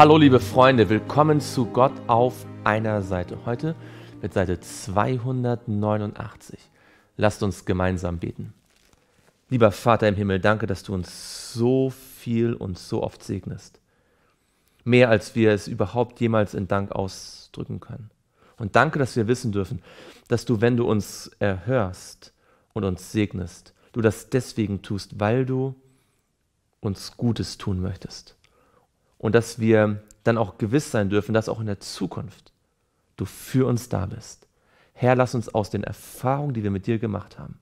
Hallo liebe Freunde, willkommen zu Gott auf einer Seite. Heute mit Seite 289. Lasst uns gemeinsam beten. Lieber Vater im Himmel, danke, dass du uns so viel und so oft segnest. Mehr als wir es überhaupt jemals in Dank ausdrücken können. Und danke, dass wir wissen dürfen, dass du, wenn du uns erhörst und uns segnest, du das deswegen tust, weil du uns Gutes tun möchtest und dass wir dann auch gewiss sein dürfen, dass auch in der Zukunft du für uns da bist. Herr, lass uns aus den Erfahrungen, die wir mit dir gemacht haben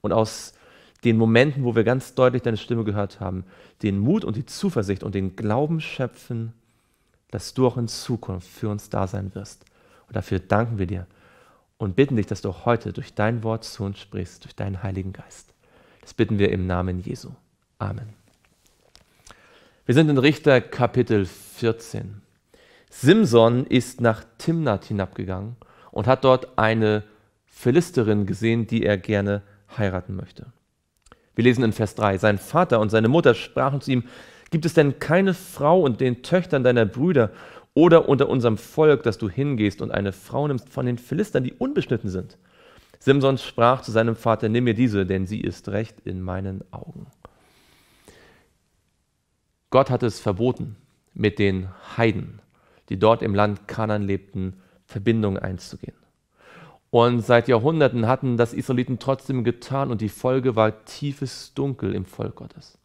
und aus den Momenten, wo wir ganz deutlich deine Stimme gehört haben, den Mut und die Zuversicht und den Glauben schöpfen, dass du auch in Zukunft für uns da sein wirst. Und dafür danken wir dir und bitten dich, dass du auch heute durch dein Wort zu uns sprichst, durch deinen Heiligen Geist. Das bitten wir im Namen Jesu. Amen. Wir sind in Richter Kapitel 14. Simson ist nach Timnath hinabgegangen und hat dort eine Philisterin gesehen, die er gerne heiraten möchte. Wir lesen in Vers 3, sein Vater und seine Mutter sprachen zu ihm, gibt es denn keine Frau und den Töchtern deiner Brüder oder unter unserem Volk, dass du hingehst und eine Frau nimmst von den Philistern, die unbeschnitten sind? Simson sprach zu seinem Vater, nimm mir diese, denn sie ist recht in meinen Augen. Gott hat es verboten, mit den Heiden, die dort im Land Kanan lebten, Verbindungen einzugehen. Und seit Jahrhunderten hatten das Israeliten trotzdem getan und die Folge war tiefes Dunkel im Volk Gottes.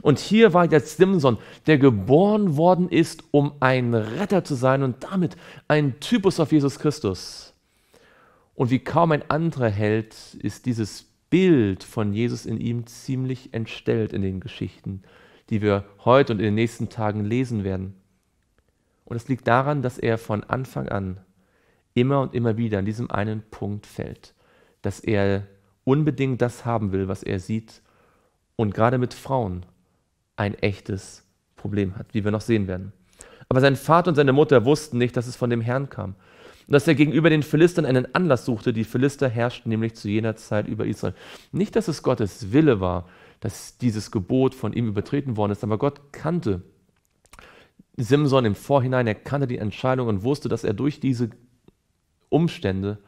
Und hier war jetzt Simson, der geboren worden ist, um ein Retter zu sein und damit ein Typus auf Jesus Christus. Und wie kaum ein anderer Held ist dieses Bild von Jesus in ihm ziemlich entstellt in den Geschichten, die wir heute und in den nächsten Tagen lesen werden. Und es liegt daran, dass er von Anfang an immer und immer wieder an diesem einen Punkt fällt, dass er unbedingt das haben will, was er sieht und gerade mit Frauen ein echtes Problem hat, wie wir noch sehen werden. Aber sein Vater und seine Mutter wussten nicht, dass es von dem Herrn kam und dass er gegenüber den Philistern einen Anlass suchte. Die Philister herrschten nämlich zu jener Zeit über Israel. Nicht, dass es Gottes Wille war, dass dieses Gebot von ihm übertreten worden ist. Aber Gott kannte Simson im Vorhinein, er kannte die Entscheidung und wusste, dass er durch diese Umstände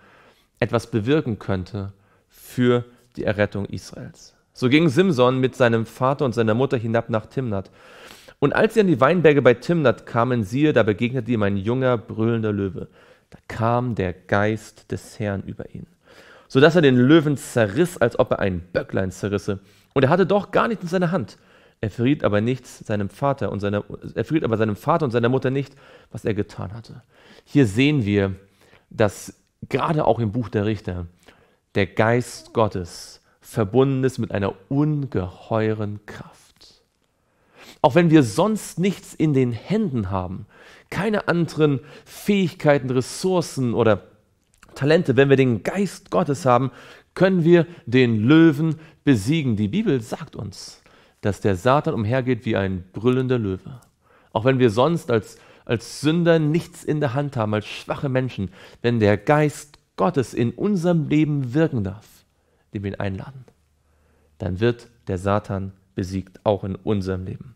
etwas bewirken könnte für die Errettung Israels. So ging Simson mit seinem Vater und seiner Mutter hinab nach Timnat. Und als sie an die Weinberge bei Timnat kamen, siehe, da begegnete ihm ein junger, brüllender Löwe. Da kam der Geist des Herrn über ihn, sodass er den Löwen zerriss, als ob er ein Böcklein zerrisse und er hatte doch gar nichts in seiner Hand. Er verriet aber nichts seinem Vater und seiner, er verriet aber seinem Vater und seiner Mutter nicht, was er getan hatte. Hier sehen wir, dass gerade auch im Buch der Richter der Geist Gottes verbunden ist mit einer ungeheuren Kraft. Auch wenn wir sonst nichts in den Händen haben, keine anderen Fähigkeiten, Ressourcen oder Talente, wenn wir den Geist Gottes haben, können wir den Löwen besiegen? Die Bibel sagt uns, dass der Satan umhergeht wie ein brüllender Löwe. Auch wenn wir sonst als, als Sünder nichts in der Hand haben, als schwache Menschen, wenn der Geist Gottes in unserem Leben wirken darf, dem wir ihn einladen, dann wird der Satan besiegt, auch in unserem Leben.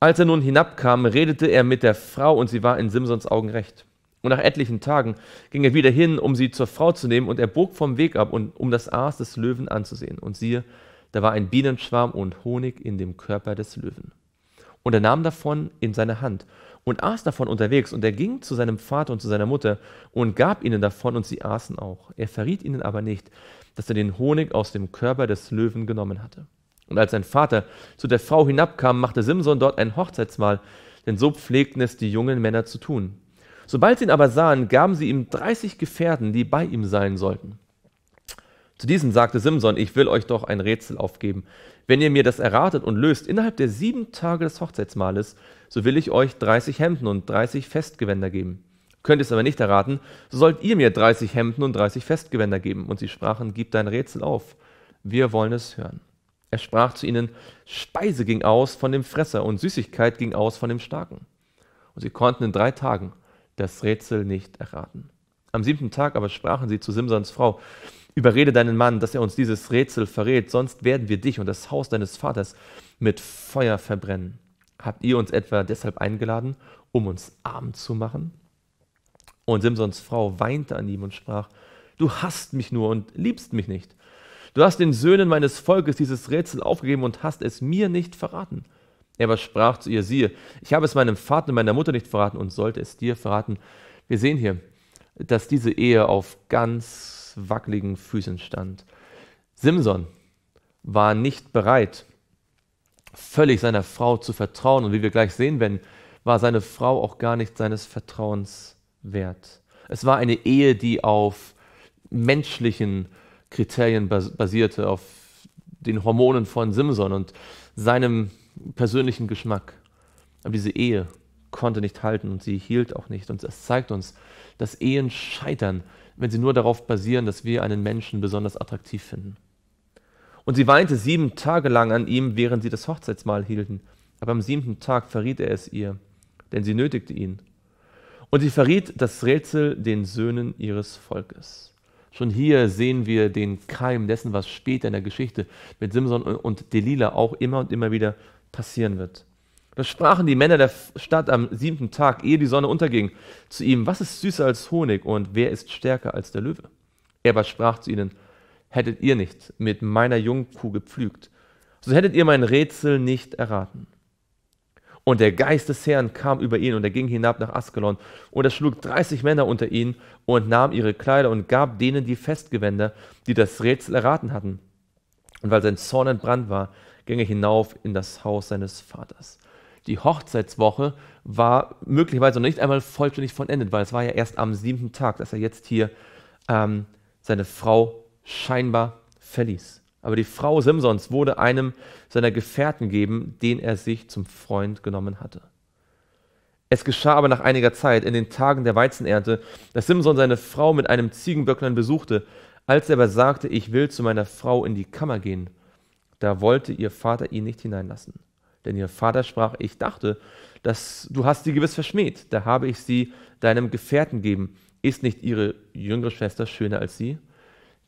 Als er nun hinabkam, redete er mit der Frau und sie war in Simsons Augen recht. Und nach etlichen Tagen ging er wieder hin, um sie zur Frau zu nehmen, und er bog vom Weg ab, um das Aas des Löwen anzusehen. Und siehe, da war ein Bienenschwarm und Honig in dem Körper des Löwen. Und er nahm davon in seine Hand und aß davon unterwegs, und er ging zu seinem Vater und zu seiner Mutter und gab ihnen davon, und sie aßen auch. Er verriet ihnen aber nicht, dass er den Honig aus dem Körper des Löwen genommen hatte. Und als sein Vater zu der Frau hinabkam, machte Simson dort ein Hochzeitsmahl, denn so pflegten es die jungen Männer zu tun. Sobald sie ihn aber sahen, gaben sie ihm 30 Gefährten, die bei ihm sein sollten. Zu diesem sagte Simson, ich will euch doch ein Rätsel aufgeben. Wenn ihr mir das erratet und löst innerhalb der sieben Tage des Hochzeitsmahles, so will ich euch 30 Hemden und 30 Festgewänder geben. Könnt ihr es aber nicht erraten, so sollt ihr mir 30 Hemden und 30 Festgewänder geben. Und sie sprachen, gib dein Rätsel auf, wir wollen es hören. Er sprach zu ihnen, Speise ging aus von dem Fresser und Süßigkeit ging aus von dem Starken. Und sie konnten in drei Tagen das Rätsel nicht erraten. Am siebten Tag aber sprachen sie zu Simsons Frau, überrede deinen Mann, dass er uns dieses Rätsel verrät, sonst werden wir dich und das Haus deines Vaters mit Feuer verbrennen. Habt ihr uns etwa deshalb eingeladen, um uns arm zu machen? Und Simsons Frau weinte an ihm und sprach, du hast mich nur und liebst mich nicht. Du hast den Söhnen meines Volkes dieses Rätsel aufgegeben und hast es mir nicht verraten. Er aber sprach zu ihr, siehe, ich habe es meinem Vater und meiner Mutter nicht verraten und sollte es dir verraten. Wir sehen hier, dass diese Ehe auf ganz wackeligen Füßen stand. Simson war nicht bereit, völlig seiner Frau zu vertrauen. Und wie wir gleich sehen werden, war seine Frau auch gar nicht seines Vertrauens wert. Es war eine Ehe, die auf menschlichen Kriterien basierte, auf den Hormonen von Simson und seinem persönlichen Geschmack. Aber diese Ehe konnte nicht halten und sie hielt auch nicht. Und es zeigt uns, dass Ehen scheitern, wenn sie nur darauf basieren, dass wir einen Menschen besonders attraktiv finden. Und sie weinte sieben Tage lang an ihm, während sie das Hochzeitsmahl hielten. Aber am siebten Tag verriet er es ihr, denn sie nötigte ihn. Und sie verriet das Rätsel den Söhnen ihres Volkes. Schon hier sehen wir den Keim dessen, was später in der Geschichte mit Simson und Delilah auch immer und immer wieder passieren wird. Da sprachen die Männer der Stadt am siebten Tag, ehe die Sonne unterging, zu ihm, was ist süßer als Honig und wer ist stärker als der Löwe? Er aber sprach zu ihnen, hättet ihr nicht mit meiner Jungkuh gepflügt, so hättet ihr mein Rätsel nicht erraten. Und der Geist des Herrn kam über ihn und er ging hinab nach Askelon und er schlug dreißig Männer unter ihn und nahm ihre Kleider und gab denen die Festgewänder, die das Rätsel erraten hatten. Und weil sein Zorn entbrannt war, ging er hinauf in das Haus seines Vaters. Die Hochzeitswoche war möglicherweise noch nicht einmal vollständig vollendet, weil es war ja erst am siebten Tag, dass er jetzt hier ähm, seine Frau scheinbar verließ. Aber die Frau Simsons wurde einem seiner Gefährten geben, den er sich zum Freund genommen hatte. Es geschah aber nach einiger Zeit, in den Tagen der Weizenernte, dass Simson seine Frau mit einem Ziegenböcklein besuchte, als er aber sagte, ich will zu meiner Frau in die Kammer gehen, da wollte ihr Vater ihn nicht hineinlassen. Denn ihr Vater sprach, ich dachte, dass du hast sie gewiss verschmäht, da habe ich sie deinem Gefährten geben. Ist nicht ihre jüngere Schwester schöner als sie?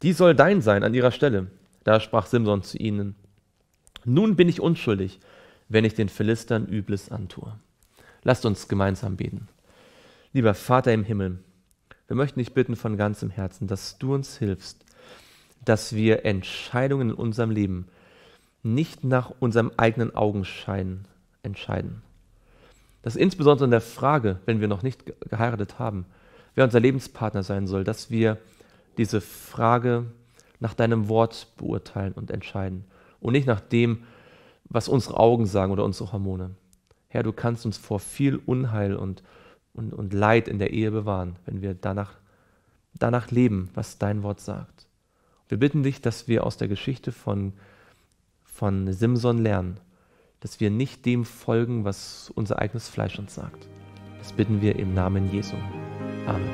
Die soll dein sein an ihrer Stelle. Da sprach Simson zu ihnen, nun bin ich unschuldig, wenn ich den Philistern Übles antue. Lasst uns gemeinsam beten. Lieber Vater im Himmel, wir möchten dich bitten von ganzem Herzen, dass du uns hilfst, dass wir Entscheidungen in unserem Leben nicht nach unserem eigenen Augenschein entscheiden. Dass insbesondere in der Frage, wenn wir noch nicht geheiratet haben, wer unser Lebenspartner sein soll, dass wir diese Frage nach deinem Wort beurteilen und entscheiden und nicht nach dem, was unsere Augen sagen oder unsere Hormone. Herr, du kannst uns vor viel Unheil und und, und Leid in der Ehe bewahren, wenn wir danach, danach leben, was dein Wort sagt. Wir bitten dich, dass wir aus der Geschichte von, von Simson lernen, dass wir nicht dem folgen, was unser eigenes Fleisch uns sagt. Das bitten wir im Namen Jesu. Amen.